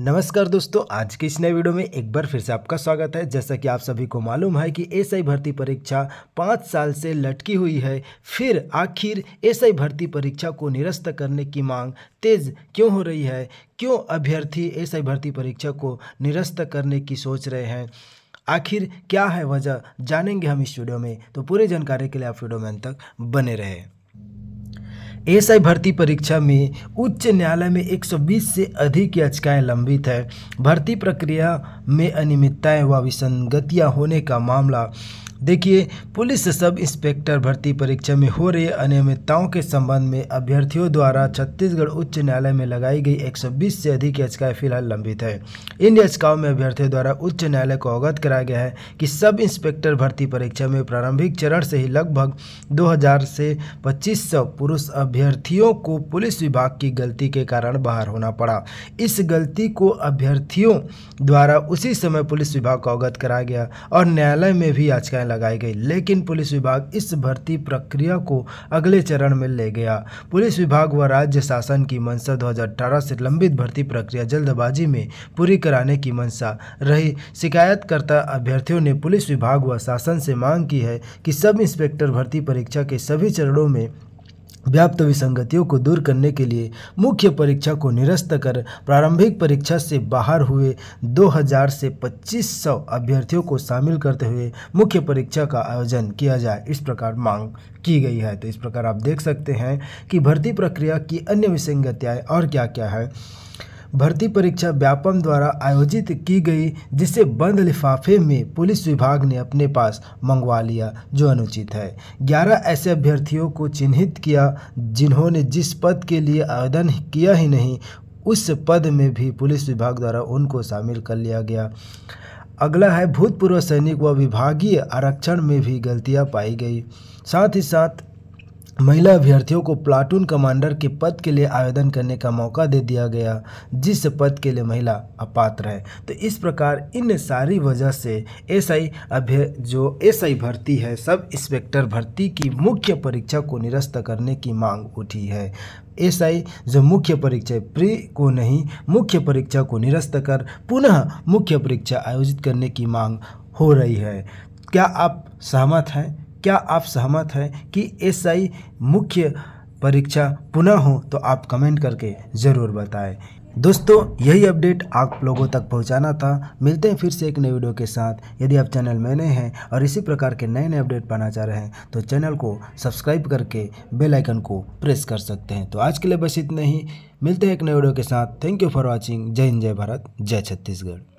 नमस्कार दोस्तों आज के इस नए वीडियो में एक बार फिर से आपका स्वागत है जैसा कि आप सभी को मालूम है कि एसआई भर्ती परीक्षा पाँच साल से लटकी हुई है फिर आखिर एसआई भर्ती परीक्षा को निरस्त करने की मांग तेज क्यों हो रही है क्यों अभ्यर्थी एसआई भर्ती परीक्षा को निरस्त करने की सोच रहे हैं आखिर क्या है वजह जानेंगे हम इस वीडियो में तो पूरी जानकारी के लिए आप वीडियो में अंत तक बने रहें एसआई भर्ती परीक्षा में उच्च न्यायालय में 120 से अधिक याचिकाएं लंबित है भर्ती प्रक्रिया में अनियमितताएं व विसंगतियां होने का मामला देखिए पुलिस सब इंस्पेक्टर भर्ती परीक्षा में हो रही अनियमितताओं के संबंध में अभ्यर्थियों द्वारा छत्तीसगढ़ उच्च न्यायालय में लगाई गई 120 से अधिक याचिकाएं फिलहाल लंबित है इन याचिकाओं में अभ्यर्थियों द्वारा उच्च न्यायालय को अवगत कराया गया है कि सब इंस्पेक्टर भर्ती परीक्षा में प्रारंभिक चरण से ही लगभग दो से पच्चीस पुरुष अभ्यर्थियों को पुलिस विभाग की गलती के कारण बाहर होना पड़ा इस गलती को अभ्यर्थियों द्वारा उसी समय पुलिस विभाग को अवगत कराया गया और न्यायालय में भी याचिकाएं लगाई गई लेकिन पुलिस विभाग इस भर्ती प्रक्रिया को अगले चरण में ले गया पुलिस विभाग व राज्य शासन की मंशा दो से लंबित भर्ती प्रक्रिया जल्दबाजी में पूरी कराने की मंशा रही शिकायतकर्ता अभ्यर्थियों ने पुलिस विभाग व शासन से मांग की है कि सब इंस्पेक्टर भर्ती परीक्षा के सभी चरणों में व्याप्त विसंगतियों को दूर करने के लिए मुख्य परीक्षा को निरस्त कर प्रारंभिक परीक्षा से बाहर हुए 2000 से 2500 अभ्यर्थियों को शामिल करते हुए मुख्य परीक्षा का आयोजन किया जाए इस प्रकार मांग की गई है तो इस प्रकार आप देख सकते हैं कि भर्ती प्रक्रिया की अन्य विसंगतियाँ और क्या क्या है भर्ती परीक्षा व्यापम द्वारा आयोजित की गई जिसे बंद लिफाफे में पुलिस विभाग ने अपने पास मंगवा लिया जो अनुचित है ग्यारह ऐसे अभ्यर्थियों को चिन्हित किया जिन्होंने जिस पद के लिए आवेदन किया ही नहीं उस पद में भी पुलिस विभाग द्वारा उनको शामिल कर लिया गया अगला है भूतपूर्व सैनिक व विभागीय आरक्षण में भी गलतियां पाई गई साथ ही साथ महिला अभ्यर्थियों को प्लाटून कमांडर के पद के लिए आवेदन करने का मौका दे दिया गया जिस पद के लिए महिला अपात्र है तो इस प्रकार इन सारी वजह से एसआई अभ्य जो एसआई भर्ती है सब इंस्पेक्टर भर्ती की मुख्य परीक्षा को निरस्त करने की मांग उठी है एसआई जो मुख्य परीक्षा प्री को नहीं मुख्य परीक्षा को निरस्त कर पुनः मुख्य परीक्षा आयोजित करने की मांग हो रही है क्या आप सहमत हैं क्या आप सहमत हैं कि एसआई मुख्य परीक्षा पुनः हो तो आप कमेंट करके ज़रूर बताएं दोस्तों यही अपडेट आप लोगों तक पहुंचाना था मिलते हैं फिर से एक नए वीडियो के साथ यदि आप चैनल में नए हैं और इसी प्रकार के नए नए अपडेट पाना चाह रहे हैं तो चैनल को सब्सक्राइब करके बेल आइकन को प्रेस कर सकते हैं तो आज के लिए बस इतना ही मिलते हैं एक नए वीडियो के साथ थैंक यू फॉर वॉचिंग जय हिंद जय भारत जय छत्तीसगढ़